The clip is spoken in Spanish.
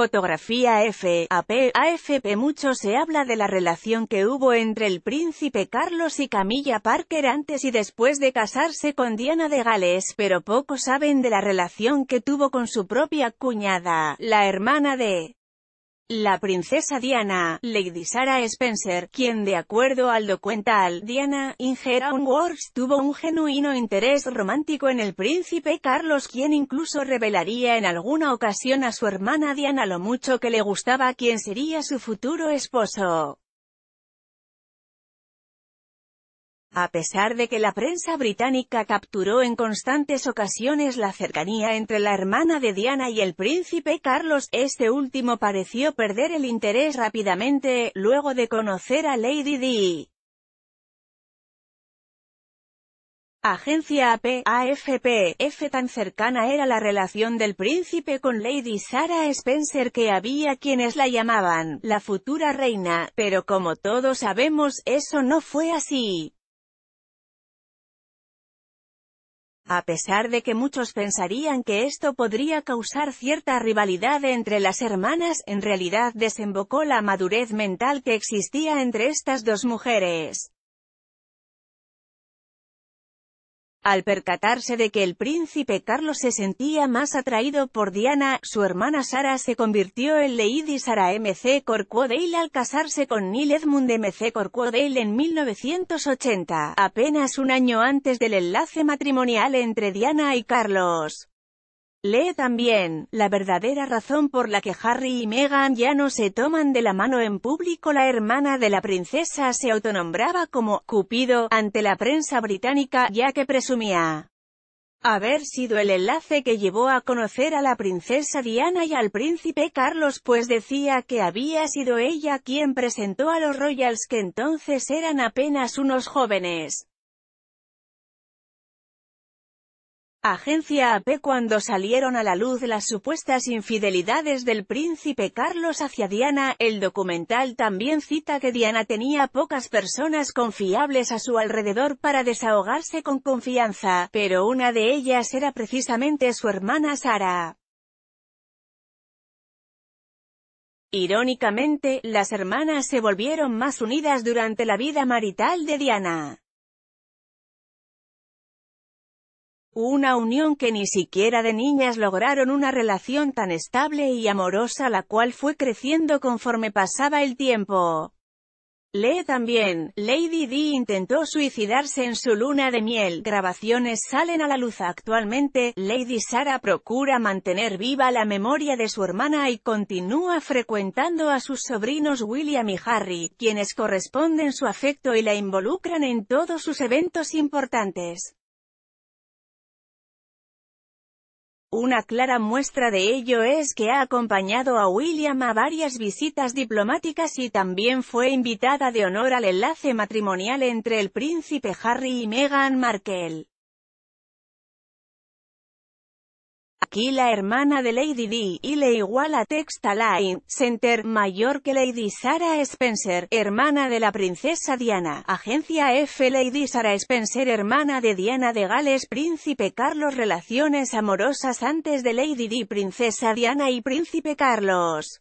Fotografía F.A.P. AFP Mucho se habla de la relación que hubo entre el príncipe Carlos y Camilla Parker antes y después de casarse con Diana de Gales, pero pocos saben de la relación que tuvo con su propia cuñada, la hermana de la princesa Diana, Lady Sarah Spencer, quien de acuerdo al documental Diana Ingeraun Wars, tuvo un genuino interés romántico en el príncipe Carlos quien incluso revelaría en alguna ocasión a su hermana Diana lo mucho que le gustaba quien sería su futuro esposo. A pesar de que la prensa británica capturó en constantes ocasiones la cercanía entre la hermana de Diana y el príncipe Carlos, este último pareció perder el interés rápidamente, luego de conocer a Lady Di. Agencia AP, AFP, F tan cercana era la relación del príncipe con Lady Sarah Spencer que había quienes la llamaban, la futura reina, pero como todos sabemos, eso no fue así. A pesar de que muchos pensarían que esto podría causar cierta rivalidad entre las hermanas, en realidad desembocó la madurez mental que existía entre estas dos mujeres. Al percatarse de que el príncipe Carlos se sentía más atraído por Diana, su hermana Sara se convirtió en Lady Sara M.C. Corcuodale al casarse con Neil Edmund M.C. Corcuodale en 1980, apenas un año antes del enlace matrimonial entre Diana y Carlos. Lee también, la verdadera razón por la que Harry y Meghan ya no se toman de la mano en público la hermana de la princesa se autonombraba como «Cupido» ante la prensa británica, ya que presumía haber sido el enlace que llevó a conocer a la princesa Diana y al príncipe Carlos pues decía que había sido ella quien presentó a los royals que entonces eran apenas unos jóvenes. Agencia AP cuando salieron a la luz las supuestas infidelidades del príncipe Carlos hacia Diana, el documental también cita que Diana tenía pocas personas confiables a su alrededor para desahogarse con confianza, pero una de ellas era precisamente su hermana Sara. Irónicamente, las hermanas se volvieron más unidas durante la vida marital de Diana. Una unión que ni siquiera de niñas lograron una relación tan estable y amorosa la cual fue creciendo conforme pasaba el tiempo. Lee también, Lady Di intentó suicidarse en su luna de miel, grabaciones salen a la luz actualmente, Lady Sara procura mantener viva la memoria de su hermana y continúa frecuentando a sus sobrinos William y Harry, quienes corresponden su afecto y la involucran en todos sus eventos importantes. Una clara muestra de ello es que ha acompañado a William a varias visitas diplomáticas y también fue invitada de honor al enlace matrimonial entre el príncipe Harry y Meghan Markle. Aquí la hermana de Lady Di y le iguala Texta Line Center, mayor que Lady Sarah Spencer, hermana de la princesa Diana. Agencia F. Lady Sarah Spencer, hermana de Diana de Gales, Príncipe Carlos. Relaciones amorosas antes de Lady D, princesa Diana y Príncipe Carlos.